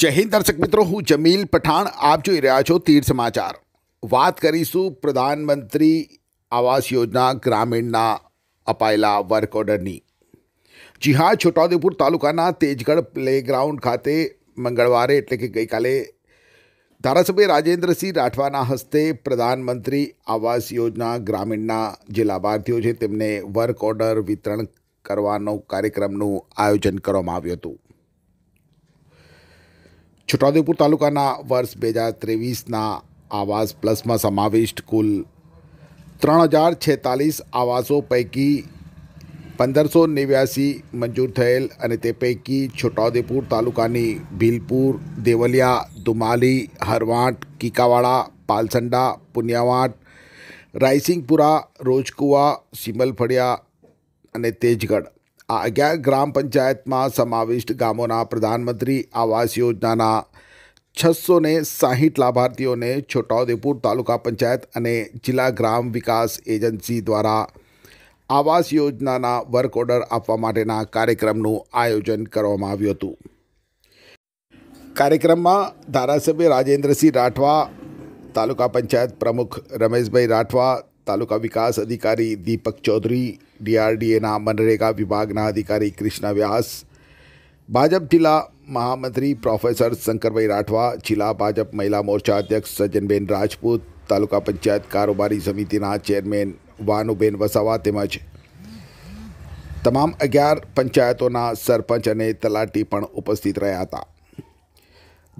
જય હિન્દ દર્શક મિત્રો હું જમીલ પઠાણ આપ જોઈ રહ્યા છો તીર સમાચાર વાત કરીશું પ્રધાનમંત્રી આવાસ યોજના ગ્રામીણના અપાયેલા વર્ક ઓર્ડરની જી હા છોટાઉદેપુર તાલુકાના તેજગઢ પ્લેગ્રાઉન્ડ ખાતે મંગળવારે એટલે કે ગઈકાલે ધારાસભ્ય રાજેન્દ્રસિંહ રાઠવાના હસ્તે પ્રધાનમંત્રી આવાસ યોજના ગ્રામીણના જે લાભાર્થીઓ છે તેમને વર્ક ઓર્ડર વિતરણ કરવાનો કાર્યક્રમનું આયોજન કરવામાં આવ્યું હતું છોટાઉદેપુર તાલુકાના વર્ષ બે હજાર ત્રેવીસના આવાસ પ્લસમાં સમાવિષ્ટ કુલ ત્રણ હજાર છેતાલીસ આવાસો પૈકી પંદરસો નેવ્યાસી મંજૂર થયેલ અને તે પૈકી છોટાઉદેપુર તાલુકાની ભીલપુર દેવલિયા દુમાલી હરવાંટ કીકાવાડા પાલસંડા પુનિયાવાંટ રાયસિંગપુરા રોજકુવા સિમલફળિયા અને તેજગઢ આ અગિયાર ગ્રામ પંચાયતમાં સમાવિષ્ટ ગામોના પ્રધાનમંત્રી આવાસ યોજનાના છસો ને સાહીઠ લાભાર્થીઓને છોટાઉદેપુર તાલુકા પંચાયત અને જિલ્લા ગ્રામ વિકાસ એજન્સી દ્વારા આવાસ યોજનાના વર્ક ઓર્ડર આપવા માટેના કાર્યક્રમનું આયોજન કરવામાં આવ્યું હતું કાર્યક્રમમાં ધારાસભ્ય રાજેન્દ્રસિંહ રાઠવા તાલુકા પંચાયત પ્રમુખ રમેશભાઈ રાઠવા તાલુકા વિકાસ અધિકારી દીપક ચૌધરી ડીઆરડીએના મનરેગા વિભાગના અધિકારી કૃષ્ણ વ્યાસ ભાજપ જિલ્લા મહામંત્રી પ્રોફેસર શંકરભાઈ રાઠવા જિલ્લા ભાજપ મહિલા મોરચા અધ્યક્ષ સજ્જનબેન રાજપૂત તાલુકા પંચાયત કારોબારી સમિતિના ચેરમેન વાનુબેન વસાવા તેમજ તમામ અગિયાર પંચાયતોના સરપંચ અને તલાટી પણ ઉપસ્થિત રહ્યા હતા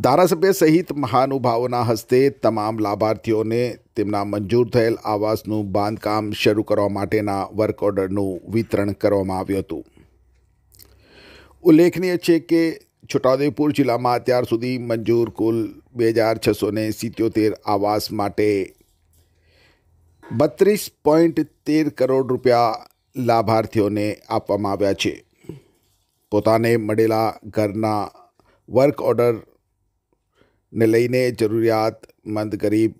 ધારાસભ્ય સહિત મહાનુભાવોના હસ્તે તમામ લાભાર્થીઓને તેમના મંજૂર થયેલ આવાસનું બાંધકામ શરૂ કરવા માટેના વર્ક ઓર્ડરનું વિતરણ કરવામાં આવ્યું હતું ઉલ્લેખનીય છે કે છોટાઉદેપુર જિલ્લામાં અત્યાર સુધી મંજૂર કુલ બે હજાર છસો ને સિત્યોતેર આવાસ માટે બત્રીસ પોઈન્ટ તેર કરોડ રૂપિયા લાભાર્થીઓને આપવામાં આવ્યા છે પોતાને મળેલા ઘરના વર્ક ઓર્ડર ને લઈને જરૂરિયાતમંદ ગરીબ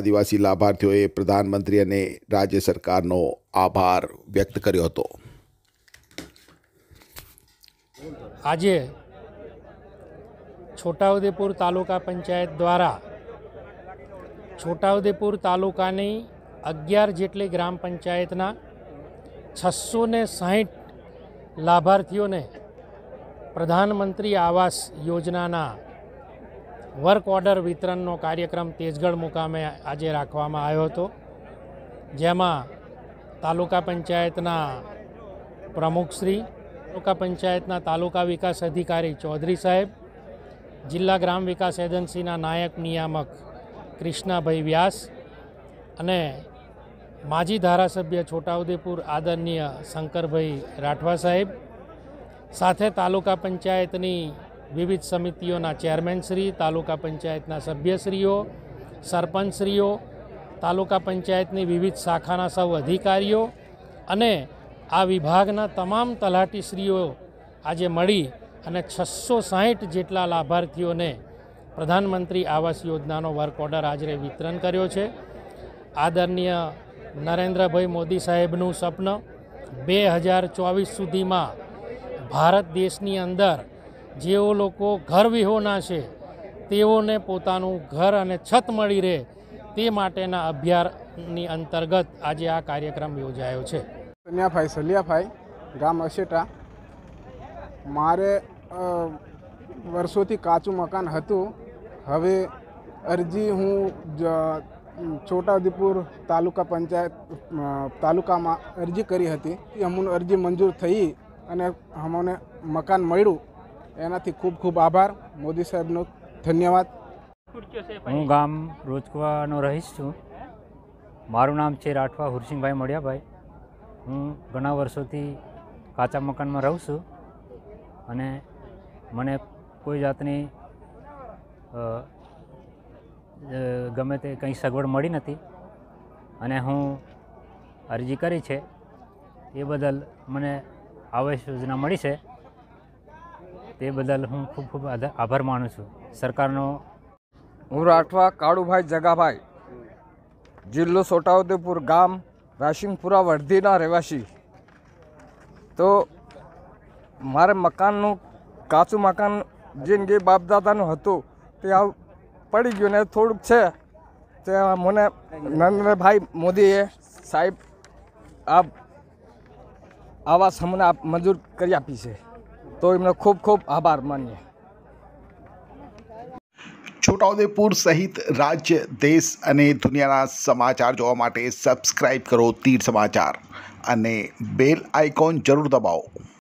આદિવાસી લાભાર્થીઓએ પ્રધાનમંત્રી અને રાજ્ય સરકારનો આભાર વ્યક્ત કર્યો હતો આજે છોટાઉદેપુર તાલુકા પંચાયત દ્વારા છોટાઉદેપુર તાલુકાની અગિયાર જેટલી ગ્રામ પંચાયતના છસો ને સાહીઠ લાભાર્થીઓને પ્રધાનમંત્રી આવાસ યોજનાના વર્ક ઓર્ડર વિતરણનો કાર્યક્રમ તેજગઢ મુકામે આજે રાખવામાં આવ્યો હતો જેમાં તાલુકા પંચાયતના પ્રમુખશ્રી તાલુકા પંચાયતના તાલુકા વિકાસ અધિકારી ચૌધરી સાહેબ જિલ્લા ગ્રામ વિકાસ એજન્સીના નાયક નિયામક કૃષ્ણાભાઈ વ્યાસ અને માજી ધારાસભ્ય છોટાઉદેપુર આદરણીય શંકરભાઈ રાઠવા સાહેબ સાથે તાલુકા પંચાયતની વિવિધ સમિતિઓના ચેરમેનશ્રી તાલુકા પંચાયતના સભ્યશ્રીઓ સરપંચશ્રીઓ તાલુકા પંચાયતની વિવિધ શાખાના સૌ અધિકારીઓ અને આ વિભાગના તમામ તલાટીશ્રીઓ આજે મળી અને છસો સાહીઠ જેટલા લાભાર્થીઓને પ્રધાનમંત્રી આવાસ યોજનાનો વર્ક ઓર્ડર આજે વિતરણ કર્યો છે આદરણીય નરેન્દ્રભાઈ મોદી સાહેબનું સ્વપ્ન બે હજાર ચોવીસ સુધીમાં ભારત દેશની અંદર જેઓ લોકો ઘર વિહોના છે તેઓને પોતાનું ઘર અને છત મળી રહે તે માટેના અભિયાનની અંતર્ગત આજે આ કાર્યક્રમ યોજાયો છે કન્યાભાઈ સલિયાભાઈ ગામ અશેટા મારે વર્ષોથી કાચું મકાન હતું હવે અરજી હું છોટાઉદેપુર તાલુકા પંચાયત તાલુકામાં અરજી કરી હતી અમને અરજી મંજૂર થઈ અને અમને મકાન મળ્યું એનાથી ખૂબ ખૂબ આભાર મોદી સાહેબનો ધન્યવાદ હું ગામ રોજકવાનો રહીશ છું મારું નામ છે રાઠવા હુરસિંહભાઈ મળિયાભાઈ હું ઘણા વર્ષોથી કાચા મકાનમાં રહું છું અને મને કોઈ જાતની ગમે તે કંઈ સગવડ મળી નથી અને હું અરજી કરી છે એ બદલ મને આવાસ યોજના મળી છે તે બદલ હું ખૂબ ખૂબ આભાર માનું છું સરકારનો હું રાઠવા કાળુભાઈ જગાભાઈ જિલ્લો છોટાઉદેપુર ગામ રાશિમપુરા વર્ધીના રહેવાસી તો મારે મકાનનું કાચું મકાન જિંદગી બાપદાદાનું હતું તે આ પડી ગયું ને થોડુંક છે તે મને નરેન્દ્રભાઈ મોદીએ સાહેબ આ આવાસ હમણાં મંજૂર કરી આપી છે તો એમનો ખૂબ ખૂબ આભાર માનીએ છોટાઉદેપુર સહિત રાજ્ય દેશ અને દુનિયાના સમાચાર જોવા માટે સબસ્ક્રાઈબ કરો તીર સમાચાર અને બેલ આઇકોન જરૂર દબાવો